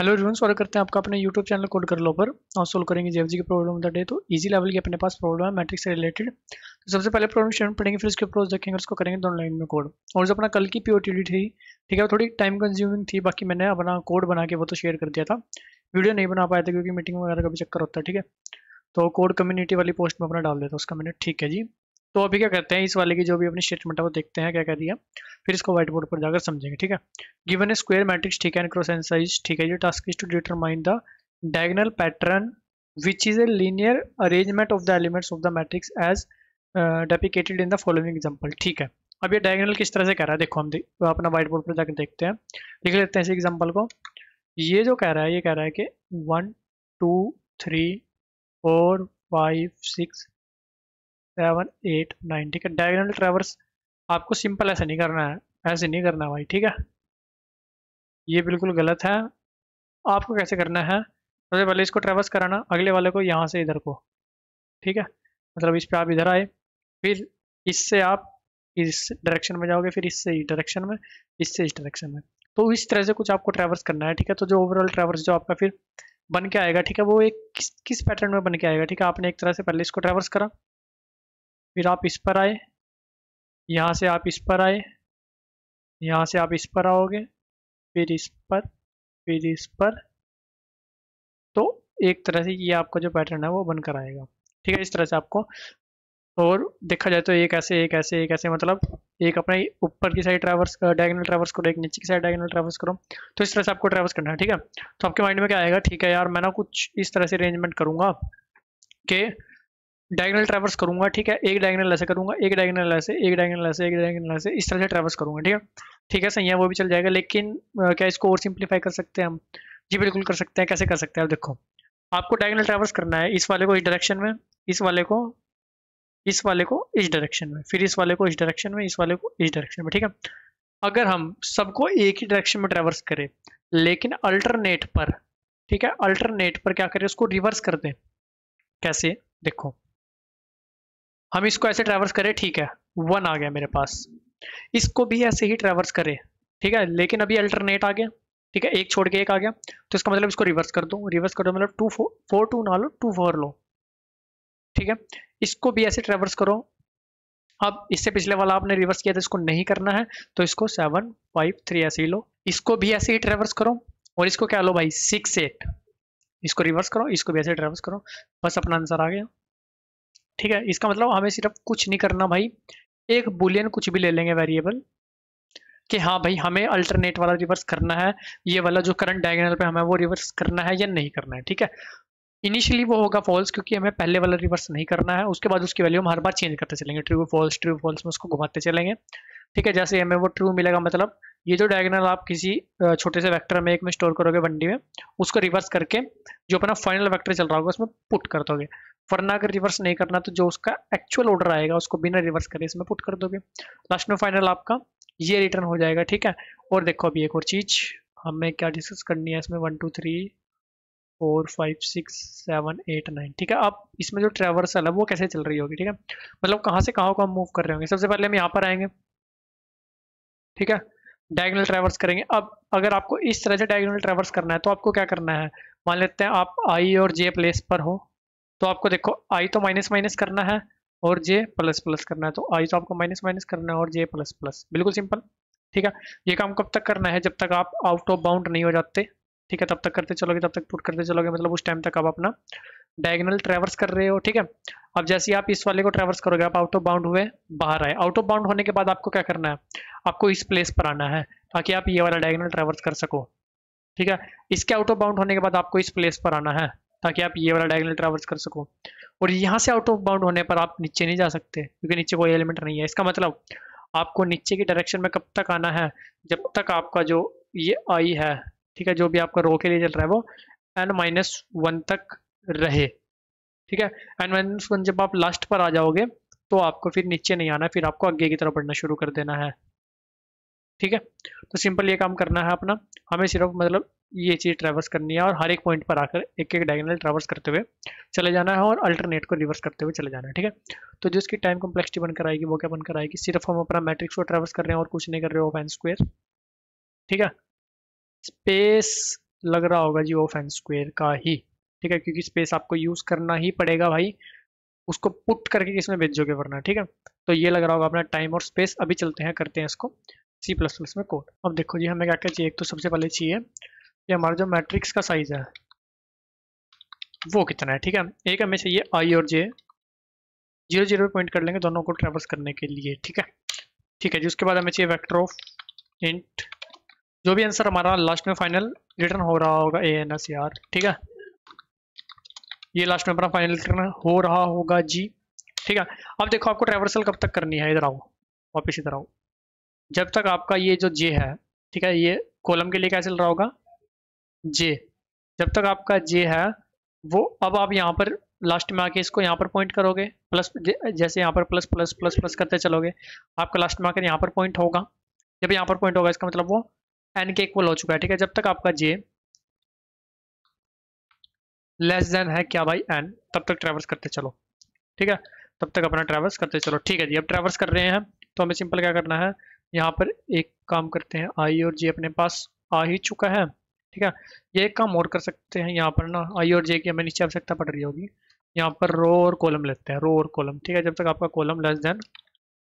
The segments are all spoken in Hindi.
हेलो एवरीवन स्वागत करते हैं आपका अपने यूट्यूब चैनल कोड कर लो पर और सोल्व करेंगे जी की प्रॉब्लम द डे तो इजी लेवल की अपने पास प्रॉब्लम है मैट्रिक्स से रिलेटेड तो सबसे पहले प्रॉब्लम स्टेटमेंट पढ़ेंगे फिर उसके अप्रोच देखेंगे उसको करेंगे दोनों लाइन में कोड और जो अपना कल की पीओटीडी थी ठीक है थोड़ी टाइम कंज्यूमिंग थी बाकी मैंने अपना कोड बना के वो तो शेयर कर दिया था वीडियो नहीं बना पाया था क्योंकि मीटिंग वगैरह का भी चक्कर होता है ठीक है तो कोड कम्युनिटी वाली पोस्ट में अपना डाल देता उसका मैंने ठीक है जी तो अभी क्या करते हैं इस वाले की जो भी अपनी स्टेटमेंट है वो देखते हैं क्या कह रही है फिर इसको व्हाइट बोर्ड पर जाकर समझेंगे ठीक है गिवन ए स्क्वेयर मैट्रिक्स ठीक है एंड क्रॉस एंड साइज ठीक है ये task is to determine the diagonal pattern which is a linear arrangement of the elements of the matrix as depicted in the following example ठीक है अब ये डायगनल किस तरह से कह रहा है देखो हम दे, अपना व्हाइट बोर्ड पर जाकर देखते हैं लिख लेते हैं इस एग्जाम्पल को ये जो कह रहा है ये कह रहा है कि one two three four five six seven eight nine ठीक है डायगोनल ट्रेवर्स आपको सिंपल ऐसे नहीं करना है ऐसे नहीं करना भाई ठीक है ये बिल्कुल गलत है आपको कैसे करना है सबसे तो पहले इसको ट्रेवर्स कराना अगले वाले को यहाँ से इधर को ठीक है मतलब इस पर आप इधर आए फिर इससे आप इस डायरेक्शन में जाओगे फिर इससे इस डायरेक्शन में इससे इस डायरेक्शन में तो इस तरह से कुछ आपको ट्रैवर्स करना है ठीक है तो जो ओवरऑल ट्रैवर्स जो आपका फिर बन के आएगा ठीक है वो एक किस किस पैटर्न में बन के आएगा ठीक है आपने एक तरह से पहले इसको ट्रैवर्स करा फिर आप इस पर आए यहाँ से आप इस पर आए यहाँ से आप इस पर आओगे फिर इस पर फिर इस पर तो एक तरह से ये आपका जो पैटर्न है वो बनकर आएगा ठीक है इस तरह से आपको और देखा जाए तो एक ऐसे एक ऐसे एक ऐसे मतलब एक अपने ऊपर की साइड ट्रैवर्स डायगनल ट्रैवर्स करो एक नीचे की साइड डायगनल ट्रैवर्स करो तो इस तरह से आपको ट्रैवर्स करना है ठीक है तो आपके माइंड में क्या आएगा ठीक है यार मैं ना कुछ इस तरह से अरेंजमेंट करूँगा कि डायगनल ट्रेवर्स करूंगा ठीक है एक डायगनल ऐसे करूंगा एक डायगनल ऐसे एक डायगनल ऐसे एक डायगनल ऐसे इस तरह से ट्रेवर्स करूंगा ठीक है ठीक है सही है वो भी चल जाएगा लेकिन क्या इसको और सिंप्लीफाई कर सकते हैं हम जी बिल्कुल कर सकते हैं कैसे कर सकते हैं आप देखो आपको डायगनल ट्रेवर्स करना है इस वाले को इस डायरेक्शन में इस वाले को इस वाले को इस डायरेक्शन में फिर इस वाले को इस डायरेक्शन में इस वाले को इस डायरेक्शन में ठीक है अगर हम सबको एक ही डायरेक्शन में ट्रेवर्स करें लेकिन अल्टरनेट पर ठीक है अल्टरनेट पर क्या करें उसको रिवर्स कर दें कैसे देखो हम इसको ऐसे ट्रैवर्स करें ठीक है वन आ गया मेरे पास इसको भी ऐसे ही ट्रैवर्स करें ठीक है लेकिन अभी अल्टरनेट आ गया ठीक है एक छोड़ के एक आ गया तो इसका मतलब इसको रिवर्स कर दो रिवर्स कर दो मतलब टू फो, फोर टू ना लो टू फोर लो ठीक है इसको भी ऐसे ट्रेवर्स करो अब इससे पिछले वाला आपने रिवर्स किया था इसको नहीं करना है तो इसको सेवन फाइव थ्री ऐसे ही लो इसको भी ऐसे ही ट्रेवर्स करो और इसको क्या लो भाई सिक्स एट इसको रिवर्स करो इसको भी ऐसे ट्रेवर्स करो बस अपना आंसर आ गया ठीक है इसका मतलब हमें सिर्फ कुछ नहीं करना भाई एक बुलियन कुछ भी ले लेंगे वेरिएबल कि हाँ भाई हमें अल्टरनेट वाला रिवर्स करना है ये वाला जो करंट डायगोनल पे हमें वो रिवर्स करना है या नहीं करना है ठीक है इनिशियली वो होगा फॉल्स क्योंकि हमें पहले वाला रिवर्स नहीं करना है उसके बाद उसकी वैल्यू हम हर बार चेंज करते चलेंगे ट्रू फॉल्स ट्रू फॉल्स में उसको घुमाते चलेंगे ठीक है जैसे हमें वो ट्रू मिलेगा मतलब ये जो डायगनल आप किसी छोटे से वैक्टर में एक में स्टोर करोगे वनडी में उसको रिवर्स करके जो अपना फाइनल वैक्टर चल रहा होगा उसमें पुट कर दोगे वरना अगर रिवर्स नहीं करना तो जो उसका एक्चुअल ऑर्डर आएगा उसको बिना रिवर्स करे इसमें पुट कर दोगे लास्ट में फाइनल आपका ये रिटर्न हो जाएगा ठीक है और देखो अभी एक और चीज हमें क्या डिस्कस करनी है इसमें one two three four five six seven eight nine ठीक है अब इसमें जो ट्रेवर्सल है वो कैसे चल रही होगी ठीक है मतलब कहाँ से कहाँ को हम मूव कर रहे होंगे सबसे पहले हम यहाँ पर आएंगे ठीक है डायगनल ट्रेवर्स करेंगे अब अगर आपको इस तरह से डायगनल ट्रेवर्स करना है तो आपको क्या करना है मान लेते हैं आप आई और जे प्लेस पर हो तो आपको देखो आई तो माइनस माइनस करना है और जे प्लस प्लस करना है तो आई तो आपको माइनस माइनस करना है और जे प्लस प्लस बिल्कुल सिंपल ठीक है ये काम कब तक करना है जब तक आप आउट ऑफ बाउंड नहीं हो जाते ठीक है तब तक करते चलोगे तब तक पुट करते चलोगे मतलब उस टाइम तक आप अपना डायगनल ट्रेवर्स कर रहे हो ठीक है अब जैसे आप इस वाले को ट्रेवर्स करोगे आप आउट ऑफ बाउंड हुए बाहर आए आउट ऑफ बाउंड होने के बाद आपको क्या करना है आपको इस प्लेस पर आना है ताकि आप ये वाला डायगनल ट्रेवर्स कर सको ठीक है इसके आउट ऑफ बाउंड होने के बाद आपको इस प्लेस पर आना है ताकि आप ये वाला डायगनल ट्रावर्स कर सको और यहाँ से आउट ऑफ बाउंड होने पर आप नीचे नहीं जा सकते क्योंकि नीचे कोई एलिमेंट नहीं है इसका मतलब आपको नीचे की डायरेक्शन में कब तक आना है जब तक आपका जो ये आई है ठीक है जो भी आपका रो के लिए चल रहा है वो एन माइनस वन तक रहे ठीक है एन माइनस वन जब आप लास्ट पर आ जाओगे तो आपको फिर नीचे नहीं आना फिर आपको आगे की तरफ बढ़ना शुरू कर देना है ठीक है तो सिंपल ये काम करना है अपना हमें सिर्फ मतलब ये चीज़ ट्रेवर्स करनी है और हर एक पॉइंट पर आकर एक एक डायगनल ट्रेवर्स करते हुए चले जाना है और अल्टरनेट को रिवर्स करते हुए चले जाना है ठीक है तो जो इसकी टाइम कॉम्प्लेक्सिटी बनकर आएगी वो क्या बनकर आएगी सिर्फ हम अपना मैट्रिक्स को ट्रेवर्स कर रहे हैं और कुछ नहीं कर रहे ऑफ फैन स्क्वेयर ठीक है स्पेस लग रहा होगा जी ऑफ एन स्क्वेयर का ही ठीक है क्योंकि स्पेस आपको यूज़ करना ही पड़ेगा भाई उसको पुट करके किसमें भेजोगे वरना ठीक है तो ये लग रहा होगा अपना टाइम और स्पेस अभी चलते हैं करते हैं इसको सी प्लस प्लस में कोड अब देखो जी हमें क्या क्या चाहिए एक तो सबसे पहले चाहिए कि हमारा जो मैट्रिक्स का साइज है वो कितना है ठीक है एक हमें चाहिए आई और जे जीरो जीरो पॉइंट कर लेंगे दोनों को ट्रेवल्स करने के लिए ठीक है ठीक है जी उसके बाद हमें चाहिए वैक्टर ऑफ इंट जो भी आंसर हमारा लास्ट में फाइनल रिटर्न हो रहा होगा ए एन एस आर ठीक है ये लास्ट में अपना फाइनल रिटर्न हो रहा होगा जी ठीक है अब देखो आपको ट्रेवर्सल कब तक करनी है इधर आओ वापिस इधर आओ जब तक आपका ये जो जे है ठीक है ये कॉलम के लिए क्या चल रहा होगा जे जब तक आपका जे है वो अब आप यहाँ पर लास्ट में आके इसको यहाँ पर पॉइंट करोगे प्लस जैसे यहाँ पर प्लस प्लस प्लस प्लस करते चलोगे आपका लास्ट में आकर यहाँ पर पॉइंट होगा जब यहाँ पर पॉइंट होगा इसका मतलब वो एन के इक्वल हो चुका है ठीक है जब तक आपका जे लेस देन है क्या भाई एन तब तक ट्रेवल्स करते चलो ठीक है तब तक अपना ट्रेवल्स करते चलो ठीक है जी अब ट्रेवल्स कर रहे हैं तो हमें सिंपल क्या करना है यहाँ पर एक काम करते हैं आई और जे अपने पास आ ही चुका है ठीक है ये एक काम और कर सकते हैं यहाँ पर ना आई और जे की हमें नीचे आवश्यकता पड़ रही होगी यहाँ पर रो और कॉलम लेते हैं रो और कॉलम ठीक है जब तक आपका कॉलम लेस देन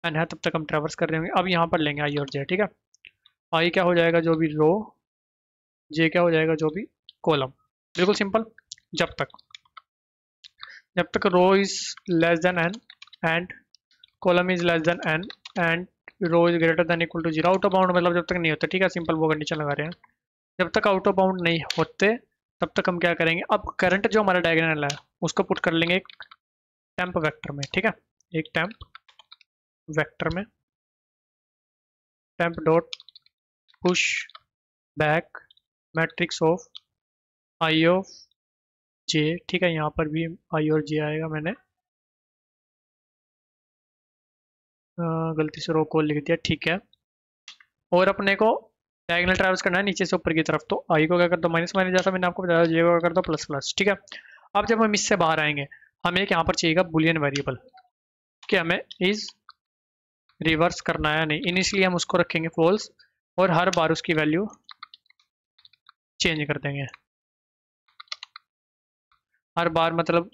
एन है तब तक हम ट्रेवर्स कर रहे होंगे अब यहाँ पर लेंगे आई और जे ठीक है आई क्या हो जाएगा जो भी रो जे क्या हो जाएगा जो भी कॉलम बिल्कुल सिंपल जब तक जब तक row is less than n and column is less than n and row is greater than equal to zero out of bound मतलब जब तक नहीं होता ठीक है सिंपल वो कंडीशन लगा रहे हैं जब तक आउट ऑफ बाउंड नहीं होते तब तक हम क्या करेंगे अब करंट जो हमारा डायग्राम है उसको पुट कर लेंगे एक टेम्प वैक्टर में ठीक है एक टेम्प वैक्टर में temp dot push back matrix of i of j ठीक है यहाँ पर भी आई और जे आएगा मैंने गलती से रो कॉल लिख दिया ठीक है और अपने को डायगनल ट्रेवल्स करना है नीचे से ऊपर की तरफ तो आई को क्या कर दो माइनस माइनस जैसा मैंने आपको बताया जे को क्या कर दो प्लस प्लस ठीक है अब जब हम इससे बाहर आएंगे हमें एक यहाँ पर चाहिएगा बुलियन वेरिएबल कि हमें इज रिवर्स करना है नहीं इनिशियली हम उसको रखेंगे फॉल्स और हर बार उसकी वैल्यू चेंज कर देंगे हर बार मतलब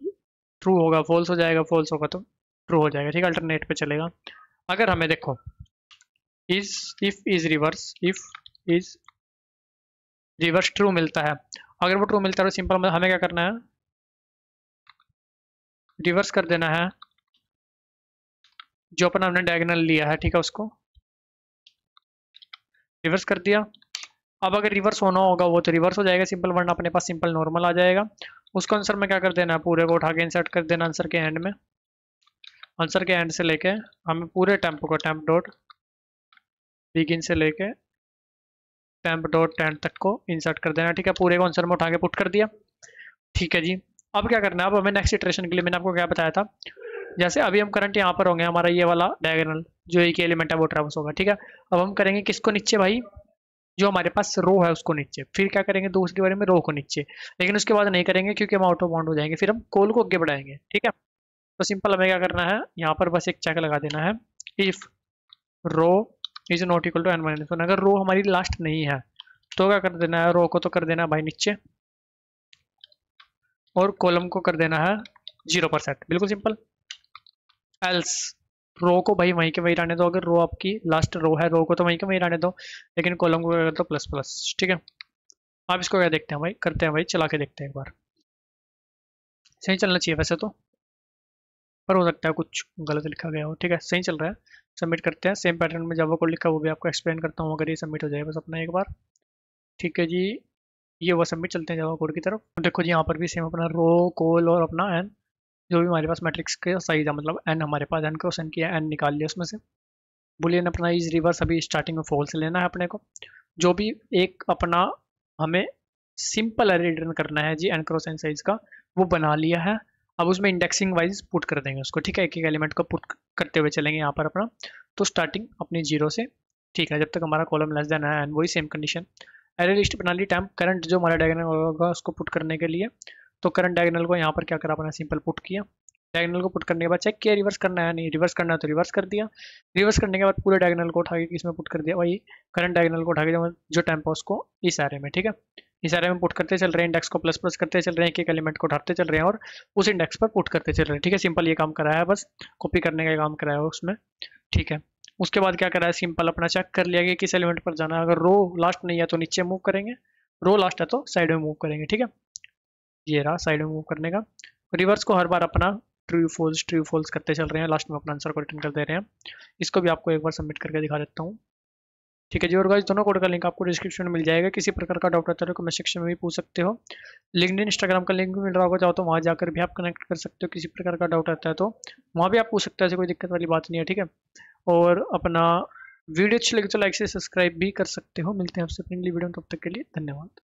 ट्रू होगा फॉल्स हो जाएगा फॉल्स होगा तो ट्रू हो जाएगा ठीक है अल्टरनेट पे चलेगा अगर हमें देखो is if is reverse if is reverse true मिलता है अगर वो ट्रू मिलता है तो सिंपल मतलब हमें क्या करना है रिवर्स कर देना है जो अपन हमने डायगोनल लिया है ठीक है उसको रिवर्स कर दिया अब अगर रिवर्स होना होगा वो तो रिवर्स हो जाएगा सिंपल वरना अपने पास सिंपल नॉर्मल आ जाएगा उसको आंसर में क्या कर देना है पूरे को उठा के इंसर्ट कर देना आंसर के एंड में आंसर के एंड से लेके हमें पूरे टेम्प को टेम्प डॉट बिगिन से लेके टेम्प डॉट टेंट तक को इंसर्ट कर देना ठीक है पूरे को आंसर में उठा के पुट कर दिया ठीक है जी अब क्या करना है अब हमें नेक्स्ट इटरेशन के लिए मैंने आपको क्या बताया था जैसे अभी हम करंट यहाँ पर होंगे हमारा ये वाला डायगोनल जो एक एलिमेंट है वो ट्रेवल्स होगा ठीक है अब हम करेंगे किसको नीचे भाई जो हमारे पास रो है उसको नीचे फिर क्या करेंगे दूसरी बारे में रो को नीचे लेकिन उसके बाद नहीं करेंगे क्योंकि हम आउट ऑफ बाउंड हो जाएंगे फिर हम कोल को आगे बढ़ाएंगे ठीक है तो सिंपल हमें क्या करना है यहाँ पर बस एक चेक लगा देना है if row is not equal to n minus one अगर रो हमारी लास्ट नहीं है तो क्या कर देना है रो को तो कर देना है भाई नीचे और कॉलम को कर देना है जीरो परसेंट बिल्कुल सिंपल एल्स रो को भाई वहीं के वहीं रहने दो अगर रो आपकी लास्ट रो है रो को तो वहीं के वहीं रहने दो लेकिन कॉलम को क्या कर दो प्लस प्लस ठीक है आप इसको क्या देखते हैं भाई करते हैं भाई चला के देखते हैं एक बार सही चलना चाहिए वैसे तो पर हो सकता है कुछ गलत लिखा गया हो ठीक है सही चल रहा है सबमिट करते हैं सेम पैटर्न में जावा कोड लिखा वो भी आपको एक्सप्लेन करता हूँ अगर ये सबमिट हो जाए बस अपना एक बार ठीक है जी ये वो सबमिट चलते हैं जावा कोड की तरफ देखो जी यहाँ पर भी सेम अपना रो कोल और अपना एन जो भी हमारे पास मैट्रिक्स के साइज है मतलब एन हमारे पास एन क्वेश्चन एन किया एन निकाल लिया उसमें से बुलियन अपना इज रिवर्स अभी स्टार्टिंग में फॉल्स लेना है अपने को जो भी एक अपना हमें सिंपल अरे रिटर्न करना है जी एन क्रोस एन साइज का वो बना लिया है अब उसमें इंडेक्सिंग वाइज पुट कर देंगे उसको ठीक है एक एक एलिमेंट को पुट करते हुए चलेंगे यहाँ पर अपना तो स्टार्टिंग अपनी जीरो से ठीक है जब तक हमारा कॉलम लेस देन है एंड वही सेम कंडीशन एरे लिस्ट बना ली टाइम करंट जो हमारा डायगनल होगा उसको पुट करने के लिए तो करंट डायगनल को यहाँ पर क्या करा अपना सिंपल पुट किया डायगनल को पुट करने के बाद चेक किया रिवर्स करना है नहीं रिवर्स करना है तो रिवर्स कर दिया रिवर्स करने के बाद पूरे डायगनल को उठा के इसमें पुट कर दिया वही करंट डायगनल को उठा के जो टाइम पास को इस एरे में ठीक है ये सारे हम पुट करते चल रहे हैं इंडेक्स को प्लस प्लस करते चल रहे हैं एक एक एलिमेंट को उठाते चल रहे हैं और उस इंडेक्स पर पुट करते चल रहे हैं ठीक है सिंपल ये काम कराया है बस कॉपी करने का काम कराया है उसमें ठीक है उसके बाद क्या करा है सिंपल अपना चेक कर लिया गया कि किस एलिमेंट पर जाना है अगर रो लास्ट नहीं है तो नीचे मूव करेंगे रो लास्ट है तो साइड में मूव करेंगे ठीक है ये रहा साइड में मूव करने का रिवर्स को हर बार अपना ट्रू फॉल्स ट्रू फॉल्स करते चल रहे हैं लास्ट में अपना आंसर को रिटर्न कर दे रहे हैं इसको भी आपको एक बार सबमिट करके दिखा देता हूँ ठीक है जी और गाइज दोनों कोड का लिंक आपको डिस्क्रिप्शन में मिल जाएगा किसी प्रकार का डाउट रहता है कमेंट सेक्शन में भी पूछ सकते हो लिंकड इंस्टाग्राम का लिंक भी मिल रहा होगा चाहो तो वहाँ जाकर भी आप कनेक्ट कर सकते हो किसी प्रकार का डाउट आता है तो वहाँ भी आप पूछ सकते हो ऐसी कोई दिक्कत वाली बात नहीं है ठीक है और अपना वीडियो अच्छी लगे तो लाइक से सब्सक्राइब भी कर सकते हो मिलते हैं आपसे अपनी वीडियो तब तक के लिए धन्यवाद